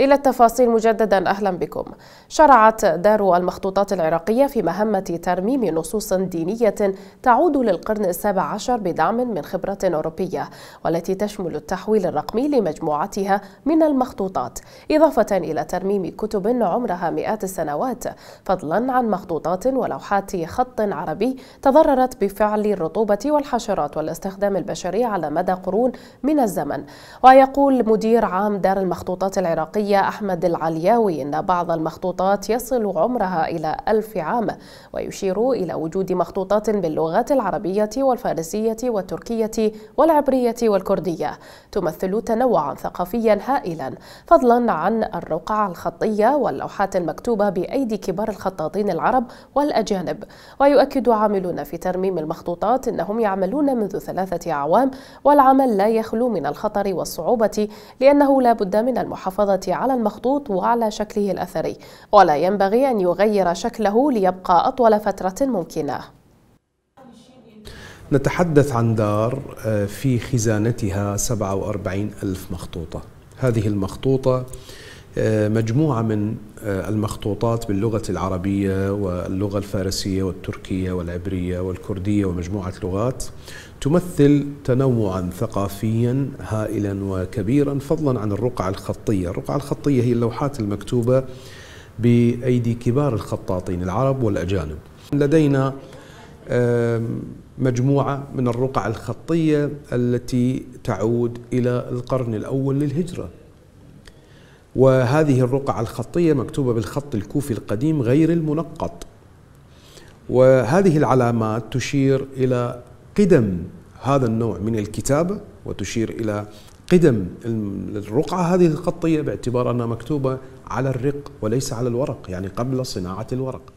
إلى التفاصيل مجددا أهلا بكم شرعت دار المخطوطات العراقية في مهمة ترميم نصوص دينية تعود للقرن السابع عشر بدعم من خبرة أوروبية والتي تشمل التحويل الرقمي لمجموعتها من المخطوطات إضافة إلى ترميم كتب عمرها مئات السنوات فضلا عن مخطوطات ولوحات خط عربي تضررت بفعل الرطوبة والحشرات والاستخدام البشري على مدى قرون من الزمن ويقول مدير عام دار المخطوطات العراقية الرياضية أحمد العلياوي أن بعض المخطوطات يصل عمرها إلى ألف عام ويشير إلى وجود مخطوطات باللغات العربية والفارسية والتركية والعبرية والكردية تمثل تنوعا ثقافيا هائلا فضلا عن الرقع الخطية واللوحات المكتوبة بأيدي كبار الخطاطين العرب والأجانب ويؤكد عاملون في ترميم المخطوطات أنهم يعملون منذ ثلاثة أعوام والعمل لا يخلو من الخطر والصعوبة لأنه لا بد من المحافظة القدرة على المخطوط وعلى شكله الأثري ولا ينبغي أن يغير شكله ليبقى أطول فترة ممكنة نتحدث عن دار آه، في خزانتها 47 ألف مخطوطة هذه المخطوطة آه، مجموعة من آه، المخطوطات باللغة العربية واللغة الفارسية والتركية والعبرية والكردية ومجموعة لغات تمثل تنوعا ثقافيا هائلا وكبيرا فضلا عن الرقعة الخطية الرقعة الخطية هي اللوحات المكتوبة بأيدي كبار الخطاطين العرب والأجانب لدينا مجموعة من الرقع الخطية التي تعود إلى القرن الأول للهجرة وهذه الرقعة الخطية مكتوبة بالخط الكوفي القديم غير المنقط وهذه العلامات تشير إلى قدم هذا النوع من الكتابة وتشير إلى قدم الرقعة هذه الخطية باعتبار أنها مكتوبة على الرق وليس على الورق يعني قبل صناعة الورق